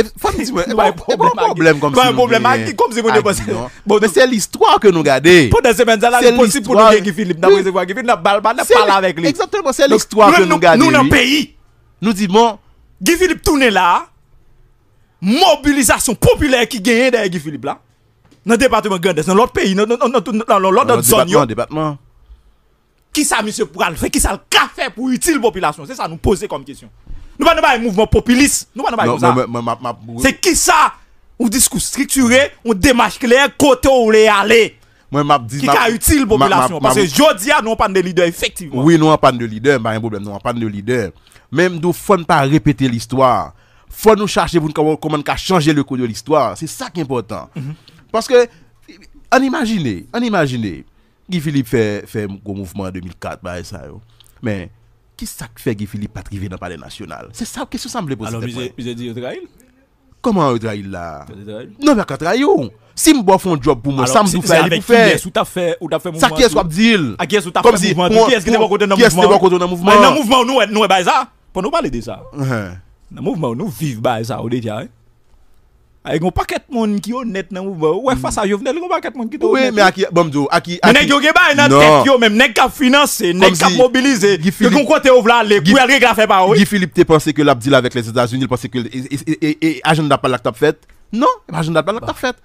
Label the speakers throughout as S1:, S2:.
S1: Eh, moi c'est eh, pas un problème. un problème comme ça. Pas un problème ah, comme si Bon, ah, mais c'est l'histoire que nous gardons. Pendant ces semaines, là c'est possible pour nous gagner Philippe. Nous avons parlé n'a pas avec lui. Exactement, c'est l'histoire que nous gardons. Nous, dans le pays, nous disons, Guy Philippe tourne
S2: là, mobilisation populaire qui gagne Philippe là, dans le département de dans l'autre pays, dans l'autre zone. Dans département. Qui ça, monsieur, pour le qui ça, le café pour utile population C'est ça, nous poser comme question. Nous pas un mouvement populiste. Nous pas ça. C'est qui ça Un discours structuré, une démarche claire, côté
S1: où vous aller. Moi, m'a dit. Qui a utile population. Parce que Jodia, nous pas de leader, effectivement. Oui, nous pas de leader, pas un problème, nous pas de leader. Même nous, faut pas répéter l'histoire. Faut nous chercher pour comment changer le cours de l'histoire. C'est ça qui est important. Mhm. Parce que, on imagine, on imagine, Guy Philippe fait, fait un mouvement en 2004, bah, ça, mais qui ça fait que Philippe pas dans le palais national C'est ça que je me pose. Alors, vous avez dit trahi Comment vous trahi là Non, mais quand Si je fais un job pour moi, ça me fait faire. faire.
S2: Ça qui est-ce que À qui est-ce fait mouvement Qui est-ce que mouvement Qui dans le mouvement mouvement, nous, Pour nous parler de ça. Dans le mouvement, nous vivons ça, déjà. Avec paquet de qui est honnête dans Ouais, face à il a paquet de qui est honnête. Oui, mais à qui, bon, à qui, à qui. Mais tête, yo, pas là,
S1: les pas fait pas, oui. Guy Philippe, tu pensé que l'abdil avec les États-Unis, il pensait que, et, pas l'acte fait. Non, agenda pas l'acte fait.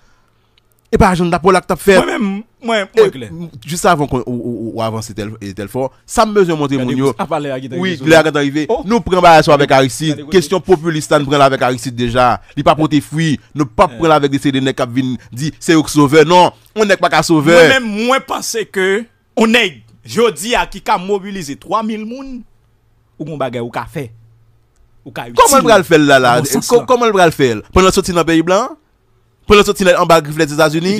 S1: E pa ajon da pou lak tap fèl Mwen mwen mwen mwen mwen Juste avan ou avan se tel e fon Sa m bezon mwote moun yo oh. Nou pren barasyon avek ariksit Kestyon populistan pren lavek ariksit deja Li pa pote fwi Nou pa pren lavek desi de nek ap vin Di se ou k sove Non mwen mwen mwen mwen
S2: mwen pase ke Onèk jodi a ki ka mobilize 3000 moun
S1: Ou mwen bagè ou ka fè Ou ka uti Koman mwen mwen mwen mwen mwen Pwennan soti nan peyi blan Po lè soti lè amba griflet zazuni,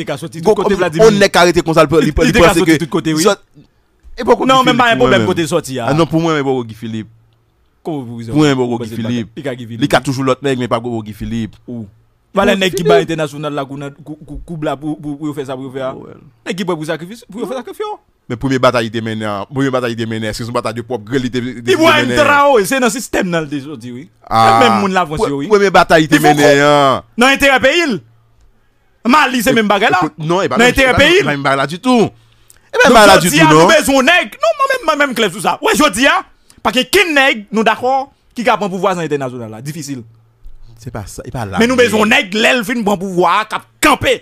S1: on lè karete konsalpe li pò. Lè karete soti tout kote, wè. Non, men mwen mè pou mwen pote soti, ya. Anon pou mwen mè mè pou wò wò wò gifilip. Po mwen mwen mè pou wò wò gifilip. Lè katojou lot mè mè mè mè pou wò wò gifilip. Valè nè kibwa
S2: internasyonal lè koubla pou wè wò fè sa pou wè wè. Nè kibwa wò wò wò wò wè wè wò wò.
S1: Men pou mè batay ite mè nè, se mè batay diyo pop grel ite mè Ma li se men bagay la? Non, e ba nan. Nan ente e peyi? Nan men bagay la di tou. E ba nan la di tou, non? Non, jodi ya, nou bezon neg. Non, man men klef sou
S2: sa. Ou e jodi ya, pake kin neg nou dakon ki kap an pouvoa san ente nasyonal la. Difisil.
S1: Se pa sa, e ba la. Men nou bezon
S2: neg lèl fin pou an pouvoa kap kampe.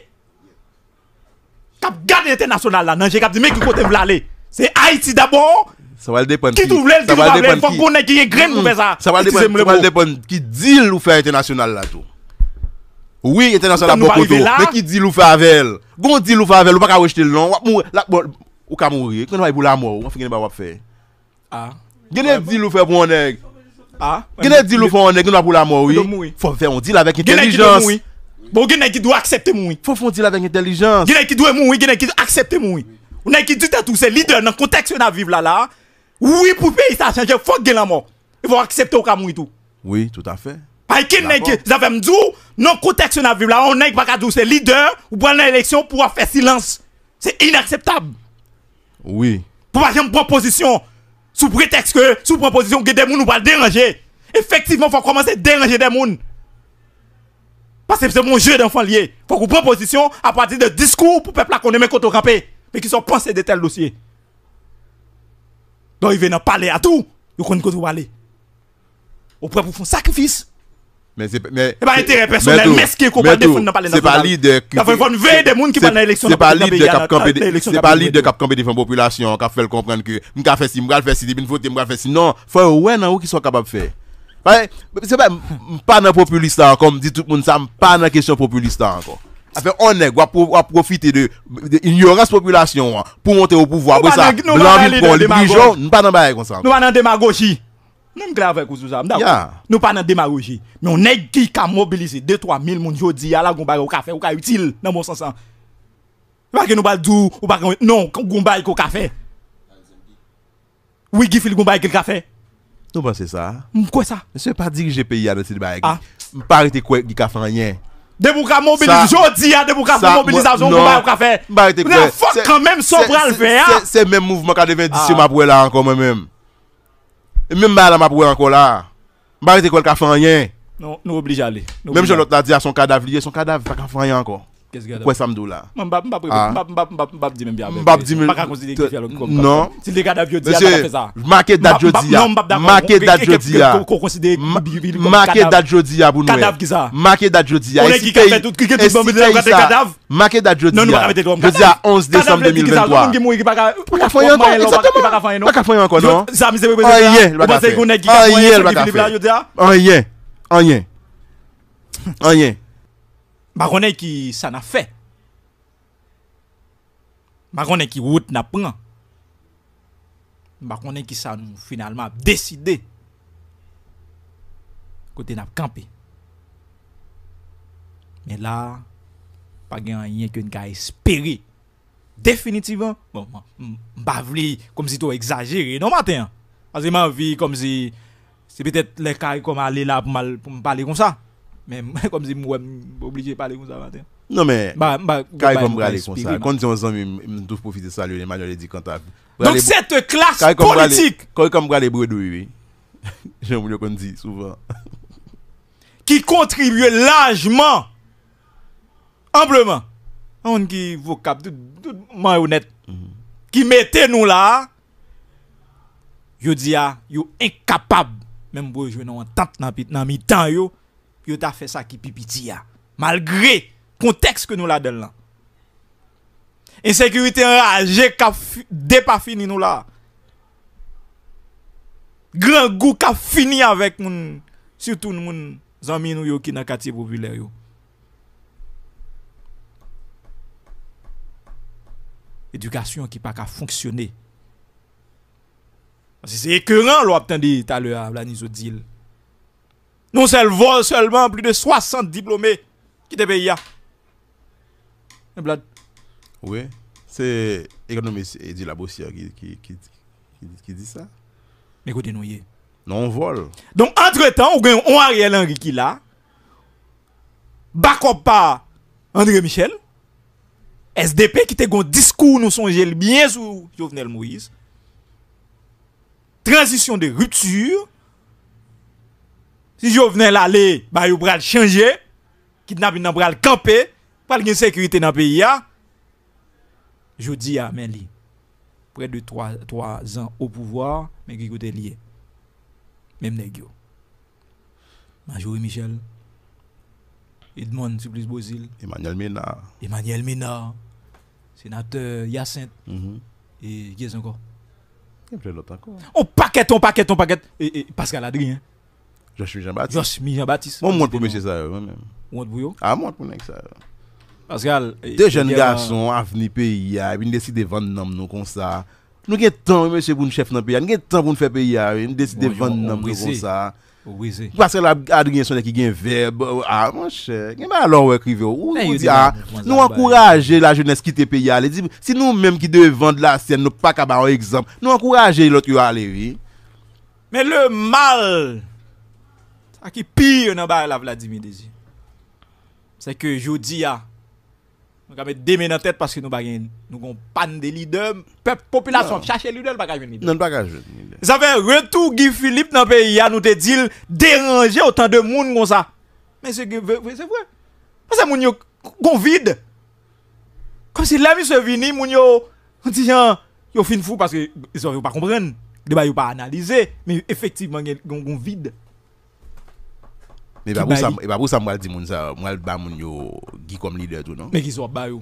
S2: Kap gade ente nasyonal la. Nan, jè kap di me kou kote vlale. Se Haiti d'abon.
S1: Sa val depon ki. Ki tou vlèl, ki tou vlèl. Fok
S2: kon neg ki ye grim pou fe sa. Sa val
S1: depon ki Oui, ete nan sa la pokoto, men ki dil ou fe avel. Gon dil ou fe avel, ou baka wejte loun, wap mou, lak bon, ou ka mouye, kon way bou la mou, wafi geni ba wap fe. Ha? Geni dil ou fe pou oneg. Ha? Geni dil ou fe oneg, kon way bou la mou, wifon fe, on dil avek intelijans. Geni dil ou fe mouye, bon geni dil ou aksepte mouye. Fofon dil avek intelijans. Geni
S2: dil ou fe mouye, geni dil ou aksepte mouye. Onnen ki dite tou se lider nan konteks yo nan viv la la, ou yi poupe, yi sa chanje, fok geni la mouye, yi vou ak Aïkin nèg ça fait m'dou non contexte n'a vu là on nèg pas dou c'est leader ou prendre l'élection pour faire silence. C'est inacceptable. Oui. Pourquoi pas une proposition sous prétexte que sous proposition que des gens nous pas déranger. Effectivement, faut commencer à déranger des gens. Parce que c'est mon jeu d'enfant lié. Faut qu'on proposition à partir de discours pour peuple qu'on aime contre camper mais qui sont pensés de tel dossier. Donc ils viennent parler à tout, ils connaissent vous parler. Au prêt pour faire sacrifice.
S1: Mais c'est mais pas intérêt personnel, mais ce qui est défendre n'en parler les C'est pas leader qui va
S2: une des monde qui pas dans l'élection. C'est pas leader qui a c'est pas leader qui a
S1: campé défendre population, qui a fait comprendre que m'ka faire si m'ka faire si depuis voter m'ka faire si non, faut ouais nan qui soit capable faire. C'est pas pas dans populiste comme dit tout le monde ça pas dans question populiste encore. Afin on est quoi profiter de l'ignorance population hein, pour monter au pouvoir ça blanc pour les pas dans bail comme ça. pas
S2: dans démagogie. Nèm kre avè kou sou sa, mdak wè? Ya. Nou pa nan demarouji. Mè yon neg ki ka mobilize 2-3 mil moun jodi ya la goumbaye ou kafe ou ka util nan moun sensan. Mwen pa ke nou baldou ou pa ke nou... Non, kou goumbaye kou kafe.
S1: Ou yi gifil goumbaye kou kafe? Nou pa se sa. Mwen kwe sa? Mwen se pa di ki jepè ya nan si diba ye ki. Mwen pa rete kwek ki kafe an yen.
S2: De mwen ka mobilize jodi ya, de mwen ka mobilize a zon goumbaye ou
S1: kafe. Mwen pa rete kwek. Mwen a fok an menm Même là, m'a pour encore là. Je ne suis pas café rien. Non, nous oblige à aller. Même je l'autre a dit à son cadavre, son cadavre pas faire rien encore. Qu'est-ce que
S2: Non. Si les ça. date date date
S1: pour Cadavre qui ça date est qui fait Je dis à décembre encore non. Ça
S2: Mba konen ki sa na fe. Mba konen ki wout na pen. Mba konen ki sa nou finalman ap deside. Kote na ap kampe. Me la, pa gen yon gen ka espere. Definitivan, bon, mba vli kom si tou exagere nou maten. Azi man vli kom si, se petet le kari kom ale la pou mbali kon sa. mais comme si je n'étais obligé de parler comme ça. Non mais, bah, bah, quand tu bah, parles quand tu
S1: dis aux hommes qu'ils doivent profiter de ça, les malheurs les disent quant à toi. Donc cette classe politique, quand tu parles comme ça, tu parles comme ça aussi. J'ai oublié qu'on dit souvent. Qui
S2: contribue largement, humblement on dit vocabulairement, tout le monde est honnête, mhm. qui mettait nous là, c'est-à-dire qu'ils ah, étaient incapables, même si je n'en ai pas tant dans mes temps, Yo ta fe sa ki pipiti ya Malgre konteks ke nou la den lan Ensekirite anre aje De pa fini nou la Gran gou ka fini Avèk moun Soutoun moun zami nou yo ki nakati pou bilè yo Edukasyon ki pa ka fonksyonè Se se ekèran lò ap ten di Ta lè avlani zo dil Nou sel vol selman pli de 60 diplome ki te pe ya. E blad.
S1: Ouwe, se ekonome Edi Labosia ki di sa. Mekote nou ye. Non, vol.
S2: Don antre tan, ou gen ou ari elenri ki la, bakop pa André Michel, SDP ki te gon diskou nou sonje lbyen sou Jovenel Moïse, transisyon de ruptur, Si yo vnen lale, ba yo bral chanje, kitna bin nan bral kampe, pal gen sekurite nan peyi ya. Jodi ya men li. Pre de 3 an ou pouvoir, men gwe gote liye. Men mne gyo. Majore Michel, Edmond, Emmanuel Mena, Emmanuel Mena, Senateur Yacinthe, e gwe zanko. Ou paket, ou paket, ou paket, e Pascal Adrien. Joshua Jean-Baptiste. Joshua Jean-Baptiste. Moi, moi, pour
S1: monsieur ça, moi-même. Moi, pour vous? Ah, moi, pour nous, ça.
S2: Parce eh, que. Deux jeunes garçons,
S1: avenir pays, eh, ils décident de vendre nos nous comme ça. Nous avons temps, eh, monsieur, pour nous chef dans le pays. Nous avons temps pour nous faire pays. ont décidé de vendre nos nous comme ça. Oui Parce que la Adrien qui qui un verbe, oh, ah mon cher, alors écrivez ou dit ah, nous encourager bah. la jeunesse qui te paye aller. Si nous mêmes qui devons vendre la scène, nous pas qu'à exemple, nous encourager l'autre à aller. Mais le mal Aki pi yon nan ba la
S2: Vladimir Deji. Se ke jodi ya, mwen kame demen nan tet paske nou bagen nou gon pan de lidem. Pep popilasyon non. chache lido l bagaj ven lidem. Se fe retou Guy Philippe nan peyi ya nou te dil deranje otan de moun kon sa. Men se vwe, se vwe. Mwen se moun yo gon vide. Kom si lami se vini moun yo, mwen ti jan yon fin fou paske yon pa kompren. Deba yon pa analize. Men efektivman yon gon vide.
S1: E pa pou sa mwal di moun sa mwal ba moun yo gi kom lider tou non? Mwen ki sou ap bayou?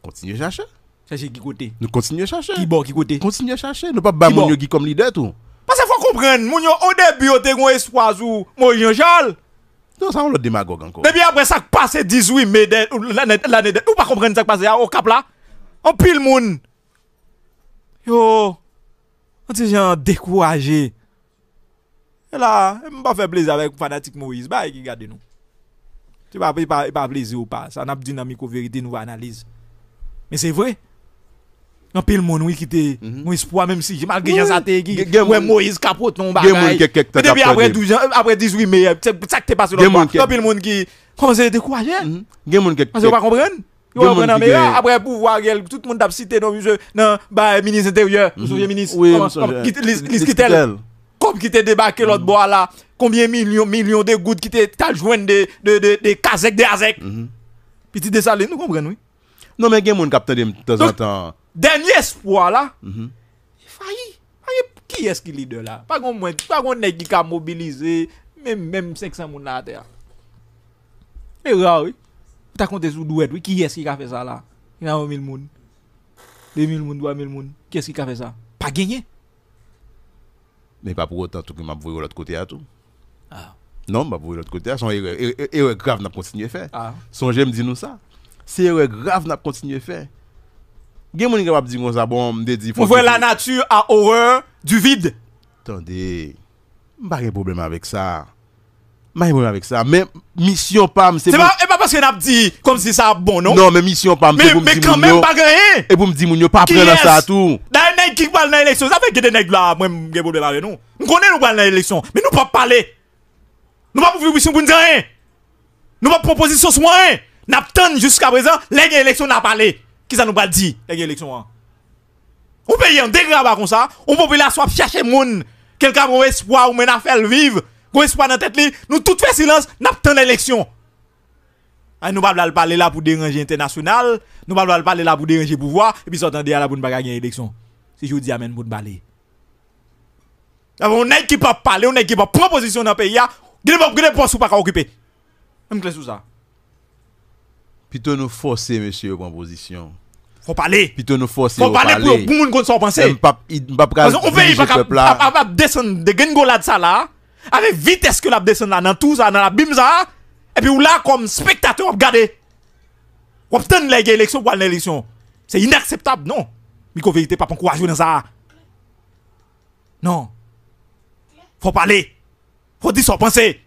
S1: Kontinye chache. Chache ki kote? Nou kontinye chache. Ki bo ki kote? Kontinye chache. Nou pa ba moun yo gi kom lider tou. Pase fwa kompren moun yo odebi ote mwen eswazu mwen yon jol. Non sa yon lo demagog anko.
S2: Debi apre sak pase 18 meden ou lanet lanet. Ou pa kompren sak pase ya o kapla? Anpil moun. Yo, ante jan dekwaje. Yo, ante jan dekwaje. E la, e mi pa fe blaze avek ou fanatik Moïse, ba e ki gade nou. Ti pa blaze ou pa, sa nap dinamiko verite nou analize. Men se vre, nan pe l moun ou e kite Moïse Poua, menm si jima gwenye zate, gwenye Moïse kapote nou. Gen moun ke kek te dap te de. E depi apre 18 meye, sak te pase lopo. Gen moun kek te. Nan pe l moun ki, kon se de kwa jen? Gen moun kek te. An se wak kompren? Gen moun ki gen. Apre pou wak jen, tout moun tap site nan, nan, ba e, minis ente ou ye, mou souye minis? Oui, mou comme qui t'est débarqué l'autre mm-hmm. bois là, combien millions, millions de gouttes qui t'est joint de, de, de, kazek, des azek. Mm-hmm. Petit salé, nous comprenons, oui. Non, mais il y a des
S1: gens qui de temps en temps.
S2: Dernier espoir là,
S1: mm-hmm. il failli.
S2: Qui est-ce qui est leader là Pas qu'on moins, pas grand qui a mobilisé, même, même 500 personnes à terre. Et eh, rare, oui. T'as compté sur douette, oui. Qui est-ce qui a fait ça là Il y a 1000 personnes. 2000 personnes, 3000 personnes. Qui est-ce qui a fait ça Pas gagné.
S1: Men pa pou otan touke map vouye ou l'ot kote a tou. Ah. Non, map vouye ou l'ot kote a. Son, ewe grave nap kontinye fe. Ah. Son, jèm di nou sa. Se ewe grave nap kontinye fe. Gen mouni grep ap di nou sa bon mdè di. Mou vè la
S2: natu a orè
S1: du vide. Tande, mba gen probleme avèk sa. Mba gen probleme avèk sa. Men, misyon pam, se... Se pa, e pa paske nap di kom si sa bon, non? Non, men, misyon pam, se pou mdi moun yo... Men, men, kan men bagan e! E pou mdi moun yo, pa pre lan sa a tou.
S2: Day! qui parle dans l'élection, ça fait que des nèg là, moi j'ai problème avec nous. Nous connaissons nous dans l'élection, mais nous pas parler. Nous pas pour pour nous dire rien. Nous pas proposition sur rien. N'attend jusqu'à présent, les élections n'a parlé. Qui ça nous pas dit les élections On paye en dégrave comme ça, on population chercher monde, quelqu'un bon espoir ou men à faire vivre, bon espoir dans tête nous tout fait silence, n'attend l'élection. nous pas parler là pour déranger international, nous pas parler là pour déranger pouvoir et puis s'entendre à la bonne bagarre élection si je vous dis amen pour parler On est qui pas parler, on est qui pas proposition dans le pays, il pas de poste ou pas occuper. Même clé sous ça.
S1: Plutôt nous forcer monsieur proposition position. Faut parler. Plutôt nous forcer Faut parler pour bon monde qu'on s'en penser. Pas on veut pas
S2: pas descendre de gringolade ça là avec vitesse que la descend, là dans tout ça dans la bim ça et puis là comme spectateur regarder. On obtient l'élection pour l'élection. C'est inacceptable non. Mais micro-vérité, pas encourager dans ça. Non. Faut parler. Faut dire son pensée.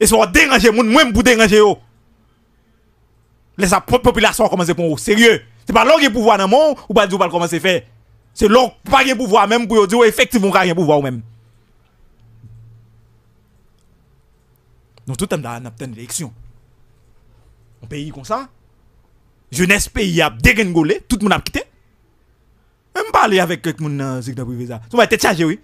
S2: Et si on dérange les gens, même pour déranger eux. Les population commencer pour vous. Sérieux. C'est pas l'homme qui pouvoir dans le monde ou pas dire comment c'est faire. C'est l'homme qui le pouvoir même pour dire effectivement pour voir pouvoir même. Nous tout le temps une l'élection. Un pays comme ça, jounespe y ap degen gole, tout moun ap kite, e mpale avek ek moun Zig Daboui Beza. Sou mwen te tche aje wey.